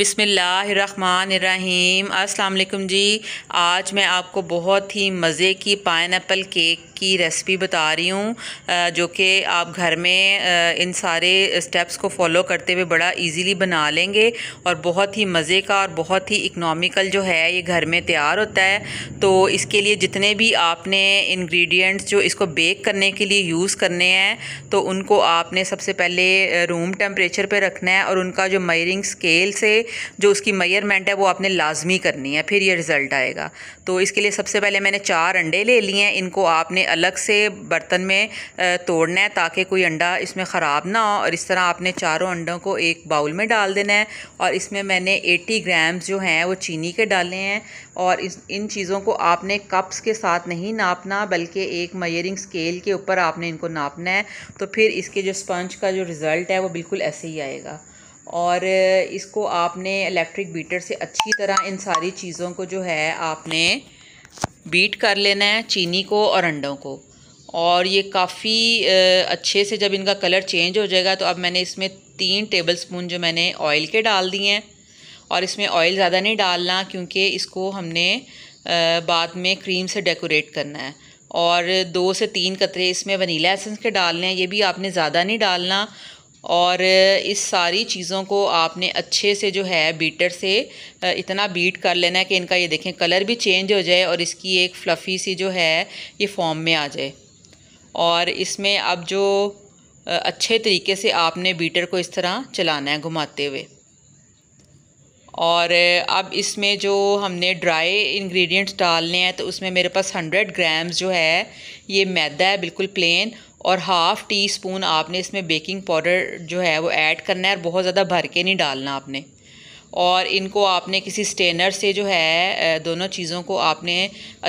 बिसमीम अस्सलाम जी आज मैं आपको बहुत ही मज़े की पाइन केक की रेसिपी बता रही हूँ जो कि आप घर में इन सारे स्टेप्स को फॉलो करते हुए बड़ा इजीली बना लेंगे और बहुत ही मज़े का और बहुत ही इकनॉमिकल जो है ये घर में तैयार होता है तो इसके लिए जितने भी आपने इंग्रेडिएंट्स जो इसको बेक करने के लिए यूज़ करने हैं तो उनको आपने सबसे पहले रूम टेम्परेचर पर रखना है और उनका जो मयरिंग स्केल से जो उसकी मयरमेंट है वो आपने लाजमी करनी है फिर ये रिज़ल्ट आएगा तो इसके लिए सबसे पहले मैंने चार अंडे ले लिए हैं इनको आपने अलग से बर्तन में तोड़ना है ताकि कोई अंडा इसमें ख़राब ना हो और इस तरह आपने चारों अंडों को एक बाउल में डाल देना है और इसमें मैंने एटी ग्राम्स जो हैं वो चीनी के डाले हैं और इस इन चीज़ों को आपने कप्स के साथ नहीं नापना बल्कि एक मयरिंग स्केल के ऊपर आपने इनको नापना है तो फिर इसके जो स्पंज का जो रिज़ल्ट है वो बिल्कुल ऐसे ही आएगा और इसको आपने इलेक्ट्रिक बीटर से अच्छी तरह इन सारी चीज़ों को जो है आपने बीट कर लेना है चीनी को और अंडों को और ये काफ़ी अच्छे से जब इनका कलर चेंज हो जाएगा तो अब मैंने इसमें तीन टेबल स्पून जो मैंने ऑयल के डाल दिए हैं और इसमें ऑयल ज़्यादा नहीं डालना क्योंकि इसको हमने बाद में क्रीम से डेकोरेट करना है और दो से तीन कतरे इसमें वनीला एसेंस के डालने हैं ये भी आपने ज़्यादा नहीं डालना और इस सारी चीज़ों को आपने अच्छे से जो है बीटर से इतना बीट कर लेना है कि इनका ये देखें कलर भी चेंज हो जाए और इसकी एक फ्लफ़ी सी जो है ये फॉर्म में आ जाए और इसमें अब जो अच्छे तरीके से आपने बीटर को इस तरह चलाना है घुमाते हुए और अब इसमें जो हमने ड्राई इंग्रेडिएंट्स डालने हैं तो उसमें मेरे पास 100 ग्राम्स जो है ये मैदा है बिल्कुल प्लेन और हाफ़ टी स्पून आपने इसमें बेकिंग पाउडर जो है वो ऐड करना है और बहुत ज़्यादा भर के नहीं डालना आपने और इनको आपने किसी स्टेनर से जो है दोनों चीज़ों को आपने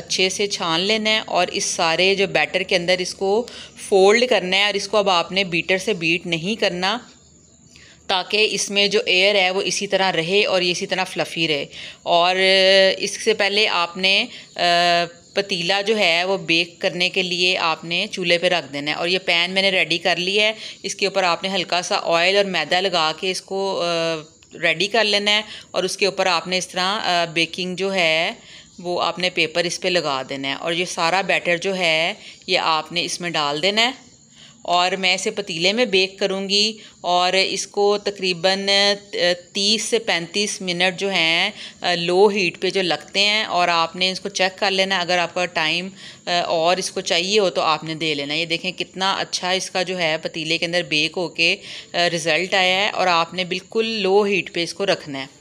अच्छे से छान लेना है और इस सारे जो बैटर के अंदर इसको फोल्ड करना है और इसको अब आपने बीटर से बीट नहीं करना ताकि इसमें जो एयर है वो इसी तरह रहे और ये इसी तरह फ्लफ़ी रहे और इससे पहले आपने आ, पतीला जो है वो बेक करने के लिए आपने चूल्हे पे रख देना है और ये पैन मैंने रेडी कर ली है इसके ऊपर आपने हल्का सा ऑयल और मैदा लगा के इसको रेडी कर लेना है और उसके ऊपर आपने इस तरह बेकिंग जो है वो आपने पेपर इस पर लगा देना है और ये सारा बैटर जो है ये आपने इसमें डाल देना है और मैं इसे पतीले में बेक करूँगी और इसको तकरीबन 30 से 35 मिनट जो हैं लो हीट पे जो लगते हैं और आपने इसको चेक कर लेना अगर आपका टाइम और इसको चाहिए हो तो आपने दे लेना ये देखें कितना अच्छा इसका जो है पतीले के अंदर बेक होके रिज़ल्ट आया है और आपने बिल्कुल लो हीट पे इसको रखना है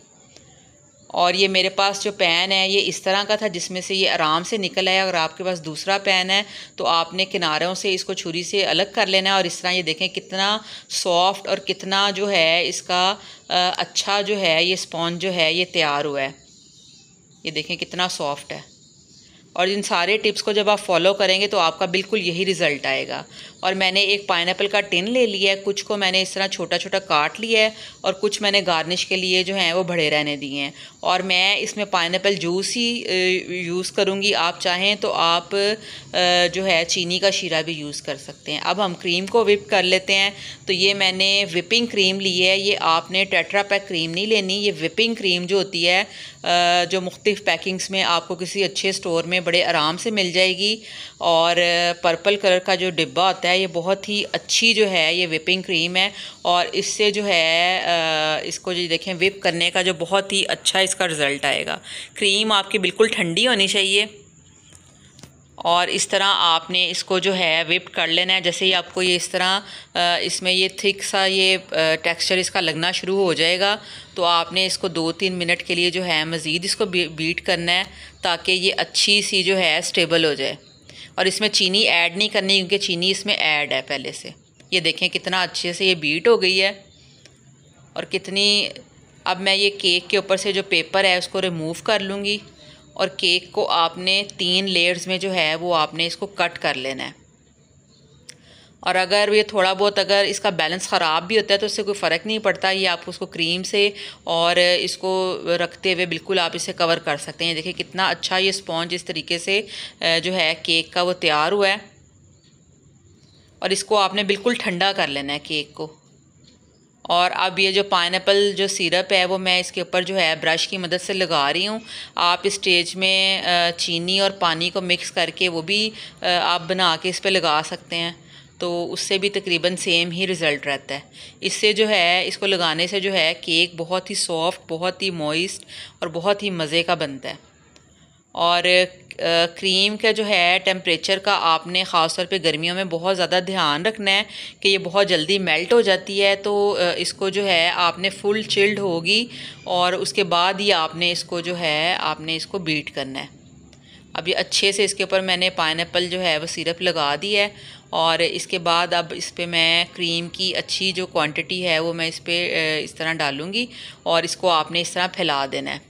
और ये मेरे पास जो पेन है ये इस तरह का था जिसमें से ये आराम से निकल आया अगर आपके पास दूसरा पेन है तो आपने किनारों से इसको छुरी से अलग कर लेना है और इस तरह ये देखें कितना सॉफ्ट और कितना जो है इसका अच्छा जो है ये स्पॉन्ज जो है ये तैयार हुआ है ये देखें कितना सॉफ्ट है और इन सारे टिप्स को जब आप फॉलो करेंगे तो आपका बिल्कुल यही रिज़ल्ट आएगा और मैंने एक पाइन का टिन ले लिया है कुछ को मैंने इस तरह छोटा छोटा काट लिया है और कुछ मैंने गार्निश के लिए जो हैं वो भड़े रहने दिए हैं और मैं इसमें पाइन जूस ही यूज़ करूँगी आप चाहें तो आप जो है चीनी का शीरा भी यूज़ कर सकते हैं अब हम क्रीम को विप कर लेते हैं तो ये मैंने विपिंग क्रीम ली है ये आपने टेट्रापैक पैक क्रीम नहीं लेनी ये विपिंग क्रीम जो होती है जो मुख्तफ पैकिंग्स में आपको किसी अच्छे स्टोर में बड़े आराम से मिल जाएगी और पर्पल कलर का जो डिब्बा होता है ये बहुत ही अच्छी जो है ये विपिंग क्रीम है और इससे जो है इसको जो देखें विप करने का जो बहुत ही अच्छा इसका रिज़ल्ट आएगा क्रीम आपकी बिल्कुल ठंडी होनी चाहिए और इस तरह आपने इसको जो है विप कर लेना है जैसे ही आपको ये इस तरह इसमें ये थिक सा ये टेक्सचर इसका लगना शुरू हो जाएगा तो आपने इसको दो तीन मिनट के लिए जो है मज़ीद इसको बीट करना है ताकि ये अच्छी सी जो है स्टेबल हो जाए और इसमें चीनी ऐड नहीं करनी क्योंकि चीनी इसमें ऐड है पहले से ये देखें कितना अच्छे से ये बीट हो गई है और कितनी अब मैं ये केक के ऊपर से जो पेपर है उसको रिमूव कर लूँगी और केक को आपने तीन लेयर्स में जो है वो आपने इसको कट कर लेना है और अगर ये थोड़ा बहुत अगर इसका बैलेंस ख़राब भी होता है तो इससे कोई फ़र्क नहीं पड़ता ये आप उसको क्रीम से और इसको रखते हुए बिल्कुल आप इसे कवर कर सकते हैं देखिए कितना अच्छा ये स्पॉन्ज इस तरीके से जो है केक का वो तैयार हुआ है और इसको आपने बिल्कुल ठंडा कर लेना है केक को और अब ये जो पाइन जो सिरप है वो मैं इसके ऊपर जो है ब्रश की मदद से लगा रही हूँ आप स्टेज में चीनी और पानी को मिक्स करके वो भी आप बना के इस पर लगा सकते हैं तो उससे भी तकरीबन सेम ही रिज़ल्ट रहता है इससे जो है इसको लगाने से जो है केक बहुत ही सॉफ्ट बहुत ही मॉइस्ट और बहुत ही मज़े का बनता है और क्रीम का जो है टेम्परेचर का आपने ख़ास तौर पे गर्मियों में बहुत ज़्यादा ध्यान रखना है कि ये बहुत जल्दी मेल्ट हो जाती है तो इसको जो है आपने फुल चिल्ड होगी और उसके बाद ही आपने इसको जो है आपने इसको बीट करना है अब ये अच्छे से इसके ऊपर मैंने पाइन जो है वो सिरप लगा दी है और इसके बाद अब इस पर मैं क्रीम की अच्छी जो क्वांटिटी है वो मैं इस पर इस तरह डालूँगी और इसको आपने इस तरह फैला देना है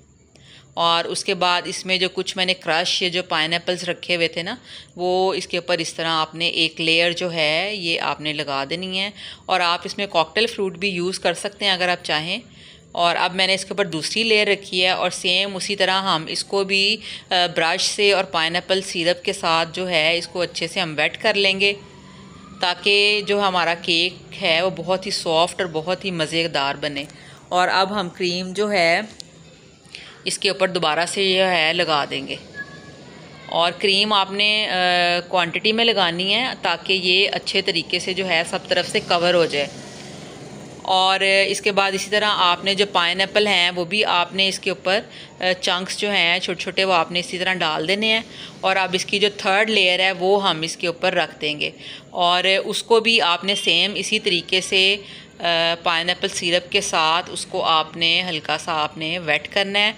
और उसके बाद इसमें जो कुछ मैंने क्रश ये जो पाइन रखे हुए थे ना वो इसके ऊपर इस तरह आपने एक लेयर जो है ये आपने लगा देनी है और आप इसमें कॉकटेल फ्रूट भी यूज़ कर सकते हैं अगर आप चाहें और अब मैंने इसके ऊपर दूसरी लेयर रखी है और सेम उसी तरह हम इसको भी ब्रश से और पाइन सिरप के साथ जो है इसको अच्छे से हम वेट कर लेंगे ताकि जो हमारा केक है वो बहुत ही सॉफ्ट और बहुत ही मज़ेदार बने और अब हम क्रीम जो है इसके ऊपर दोबारा से यह है लगा देंगे और क्रीम आपने क्वांटिटी में लगानी है ताकि ये अच्छे तरीके से जो है सब तरफ से कवर हो जाए और इसके बाद इसी तरह आपने जो पाइन एप्पल हैं वो भी आपने इसके ऊपर चंक्स जो हैं छोटे छोटे वो आपने इसी तरह डाल देने हैं और अब इसकी जो थर्ड लेयर है वो हम इसके ऊपर रख देंगे और उसको भी आपने सेम इसी तरीके से पाइन सिरप के साथ उसको आपने हल्का सा आपने वेट करना है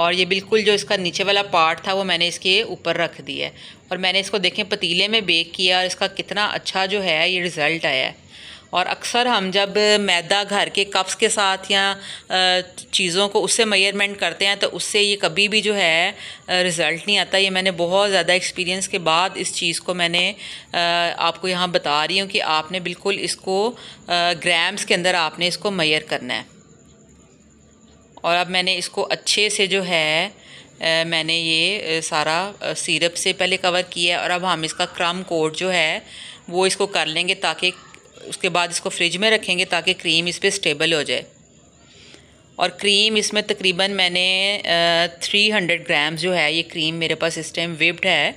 और ये बिल्कुल जो इसका नीचे वाला पार्ट था वो मैंने इसके ऊपर रख दिया है और मैंने इसको देखें पतीले में बेक किया और इसका कितना अच्छा जो है ये रिज़ल्ट आया है और अक्सर हम जब मैदा घर के कप्स के साथ या चीज़ों को उससे मेयरमेंट करते हैं तो उससे ये कभी भी जो है रिज़ल्ट नहीं आता ये मैंने बहुत ज़्यादा एक्सपीरियंस के बाद इस चीज़ को मैंने आपको यहाँ बता रही हूँ कि आपने बिल्कुल इसको ग्राम्स के अंदर आपने इसको मैयर करना है और अब मैंने इसको अच्छे से जो है मैंने ये सारा सिरप से पहले कवर किया है और अब हम इसका क्रम कोड जो है वो इसको कर लेंगे ताकि उसके बाद इसको फ्रिज में रखेंगे ताकि क्रीम इस पर स्टेबल हो जाए और क्रीम इसमें तकरीबन मैंने थ्री हंड्रेड ग्राम जो है ये क्रीम मेरे पास इस टाइम विप्ड है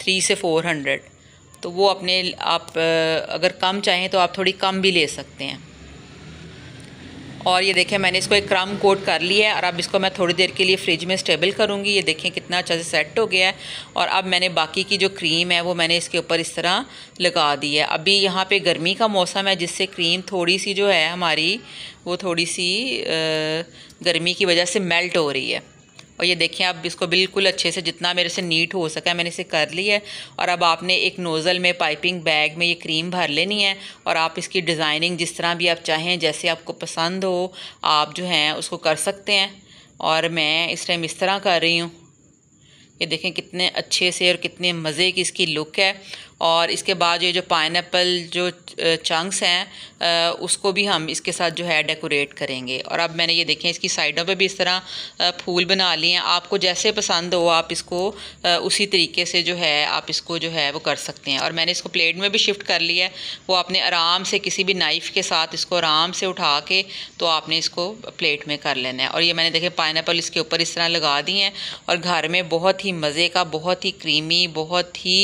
थ्री से फ़ोर हंड्रेड तो वो अपने आप अगर कम चाहें तो आप थोड़ी कम भी ले सकते हैं और ये देखें मैंने इसको एक क्रम कोट कर लिया है और अब इसको मैं थोड़ी देर के लिए फ्रिज में स्टेबल करूँगी ये देखें कितना अच्छा से सेट हो गया है और अब मैंने बाकी की जो क्रीम है वो मैंने इसके ऊपर इस तरह लगा दी है अभी यहाँ पर गर्मी का मौसम है जिससे क्रीम थोड़ी सी जो है हमारी वो थोड़ी सी गर्मी की वजह से मेल्ट हो रही है और ये देखें आप इसको बिल्कुल अच्छे से जितना मेरे से नीट हो सका है मैंने इसे कर ली है और अब आपने एक नोज़ल में पाइपिंग बैग में ये क्रीम भर लेनी है और आप इसकी डिज़ाइनिंग जिस तरह भी आप चाहें जैसे आपको पसंद हो आप जो हैं उसको कर सकते हैं और मैं इस टाइम इस तरह कर रही हूँ ये देखें कितने अच्छे से और कितने मज़े की इसकी लुक है और इसके बाद ये जो पाइन जो चंक्स हैं उसको भी हम इसके साथ जो है डेकोरेट करेंगे और अब मैंने ये देखें इसकी साइडों पे भी इस तरह फूल बना लिए हैं आपको जैसे पसंद हो आप इसको उसी तरीके से जो है आप इसको जो है वो कर सकते हैं और मैंने इसको प्लेट में भी शिफ्ट कर लिया है वो आपने आराम से किसी भी नाइफ़ के साथ इसको आराम से उठा के तो आपने इसको प्लेट में कर लेना है और ये मैंने देखे पाइन इसके ऊपर इस तरह लगा दी हैं और घर में बहुत ही मज़े का बहुत ही क्रीमी बहुत ही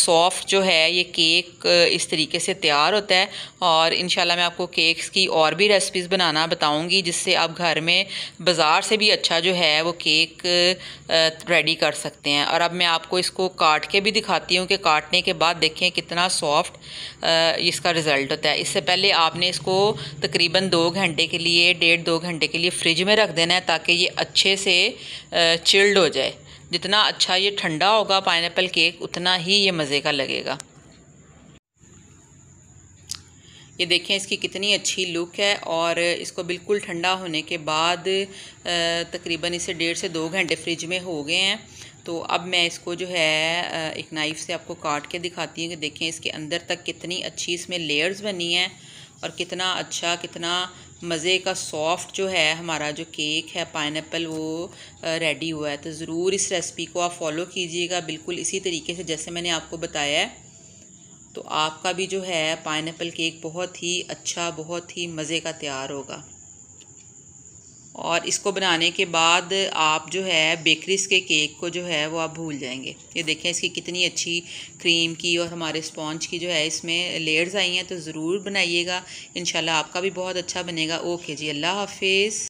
सॉफ्ट जो है ये केक इस तरीके से तैयार होता है और इन मैं आपको केक्स की और भी रेसिपीज़ बनाना बताऊँगी जिससे आप घर में बाज़ार से भी अच्छा जो है वो केक रेडी कर सकते हैं और अब मैं आपको इसको काट के भी दिखाती हूँ कि काटने के बाद देखें कितना सॉफ्ट इसका रिज़ल्ट होता है इससे पहले आपने इसको तकरीबन दो घंटे के लिए डेढ़ दो घंटे के लिए फ्रिज में रख देना है ताकि ये अच्छे से चिल्ड हो जाए जितना अच्छा ये ठंडा होगा पाइनएप्पल केक उतना ही ये मज़े का लगेगा ये देखें इसकी कितनी अच्छी लुक है और इसको बिल्कुल ठंडा होने के बाद तकरीबन इसे डेढ़ से दो घंटे फ्रिज में हो गए हैं तो अब मैं इसको जो है एक नाइफ़ से आपको काट के दिखाती हूँ कि देखें इसके अंदर तक कितनी अच्छी इसमें लेयर्स बनी हैं और कितना अच्छा कितना मज़े का सॉफ्ट जो है हमारा जो केक है पाइन वो रेडी हुआ है तो ज़रूर इस रेसिपी को आप फॉलो कीजिएगा बिल्कुल इसी तरीके से जैसे मैंने आपको बताया है तो आपका भी जो है पाइन केक बहुत ही अच्छा बहुत ही मज़े का तैयार होगा और इसको बनाने के बाद आप जो है बेकरीज़ के केक को जो है वो आप भूल जाएंगे ये देखें इसकी कितनी अच्छी क्रीम की और हमारे स्पॉन्ज की जो है इसमें लेयर्स आई हैं तो ज़रूर बनाइएगा इन आपका भी बहुत अच्छा बनेगा ओके जी अल्लाह हाफिज़